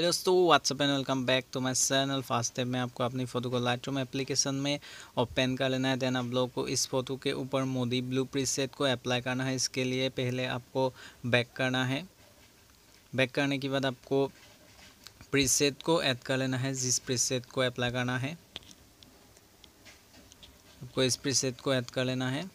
है दोस्तों what's up and welcome back to my channel fast tap में आपको अपनी फ़ोटो को लाइटरूम एप्लीकेशन में ओपन कर लेना है देन आप लोग को इस फोटो के ऊपर मोदी ब्लू प्रीसेट को अप्लाई करना है इसके लिए पहले आपको बैक करना है बैक करने के बाद आपको प्रीसेट को ऐड कर लेना है जिस प्रीसेट को अप्लाई करना है आपको इस प्रीसेट को ऐड कर लेना है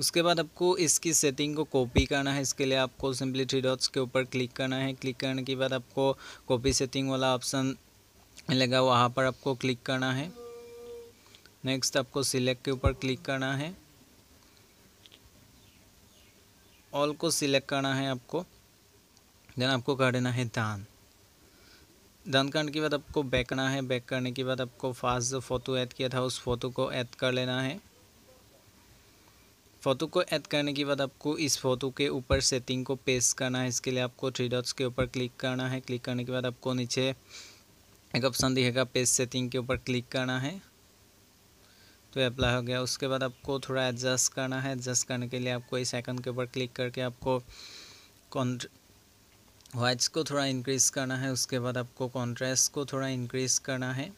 उसके बाद आपको इसकी सेटिंग को कॉपी करना है इसके लिए आपको सिंपली थ्री डॉट्स के ऊपर क्लिक करना है क्लिक करने के बाद आपको कॉपी सेटिंग वाला ऑप्शन लगा वहाँ पर आपको क्लिक करना है नेक्स्ट आपको सिलेक्ट के ऊपर क्लिक करना है ऑल को सिलेक्ट करना है आपको देन आपको कर देना है दान दान करने के बाद आपको बैक करना है बैक करने के बाद आपको फास्ट जो फ़ोटो ऐड किया था उस फोटो को ऐड कर लेना है फ़ोटो को ऐड करने के बाद आपको इस फोटो के ऊपर सेटिंग को पेस्ट करना है इसके लिए आपको थ्री डॉट्स के ऊपर क्लिक करना है क्लिक करने के बाद आपको नीचे एक ऑप्शन दिखेगा पेस्ट सेटिंग के ऊपर क्लिक करना है तो अप्लाई हो गया उसके बाद आपको थोड़ा एडजस्ट करना है एडजस्ट करने के लिए आपको इस आइकन के ऊपर क्लिक करके आपको वाइट्स को थोड़ा इंक्रीज़ करना है उसके बाद आपको कॉन्ट्रास्ट को थोड़ा इंक्रीज़ करना है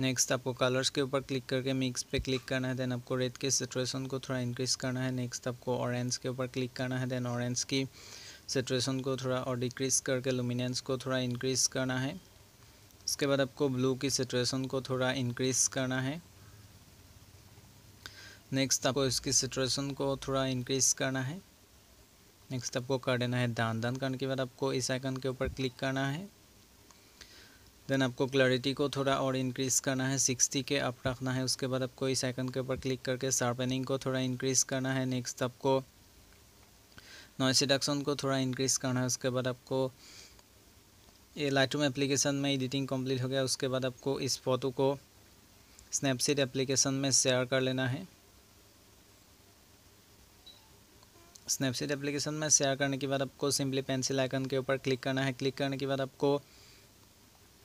नेक्स्ट आपको कलर्स के ऊपर क्लिक करके मिक्स पे क्लिक करना है देन आपको रेड के सिचुएसन को थोड़ा इंक्रीज़ करना है नेक्स्ट आपको ऑरेंज के ऊपर क्लिक करना है देन ऑरेंज की सिचुएसन को थोड़ा और डिक्रीज़ करके लुमिनेंस को थोड़ा इंक्रीज़ करना है उसके बाद आपको ब्लू की सिचुएसन को थोड़ा इंक्रीज़ करना है नेक्स्ट आपको इसकी सिचुएसन को थोड़ा इंक्रीज़ करना है नेक्स्ट आपको कर देना है दान दान करने के बाद आपको इस आइकन के ऊपर क्लिक करना है देन आपको क्लैरिटी को थोड़ा और इंक्रीज़ करना है सिक्सटी के अप रखना है उसके बाद आपको इस आइकन के ऊपर क्लिक करके शार्पनिंग को थोड़ा इंक्रीज़ करना है नेक्स्ट आपको नॉइस रिडक्शन को थोड़ा इंक्रीज़ करना है उसके बाद आपको ये लाइटरूम एप्लीकेशन में एडिटिंग कंप्लीट हो गया उसके बाद आपको इस फ़ोटो को स्नैपसीड एप्लीकेशन में शेयर कर लेना है स्नैपसीड एप्लीकेशन में शेयर करने के बाद आपको सिंपली पेंसिल आइकन के ऊपर क्लिक करना है क्लिक करने के बाद आपको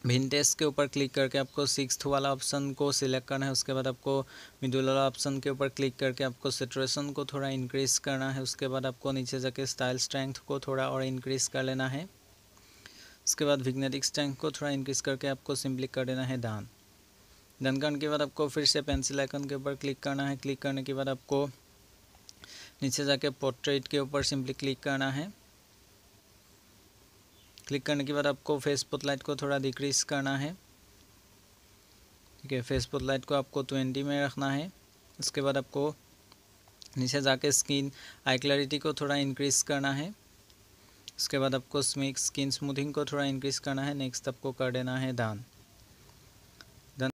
विंटेज के ऊपर क्लिक करके आपको सिक्स वाला ऑप्शन को सिलेक्ट करना है उसके बाद आपको मिडुल वाला ऑप्शन के ऊपर क्लिक करके आपको सिट्रेशन को थोड़ा इंक्रीज़ करना है उसके बाद आपको नीचे जाके स्टाइल स्ट्रेंथ को थोड़ा और इंक्रीज़ कर लेना है उसके बाद विग्नेटिक स्ट्रेंथ को थोड़ा इंक्रीज़ करके आपको सिंपली कर देना है दान डन करने के बाद आपको फिर से पेंसिल आइकन के ऊपर क्लिक करना है क्लिक करने के बाद आपको नीचे जाके पोर्ट्रेट के ऊपर सिंपली क्लिक करना है क्लिक करने के बाद आपको फेसपोत लाइट को थोड़ा डिक्रीज करना है ठीक है फेसपोत लाइट को आपको ट्वेंटी में रखना है उसके बाद आपको नीचे जाके स्किन आई क्लैरिटी को थोड़ा इंक्रीज करना है उसके बाद आपको स्किन स्मूथिंग को थोड़ा इंक्रीज करना है नेक्स्ट आपको कर देना है दान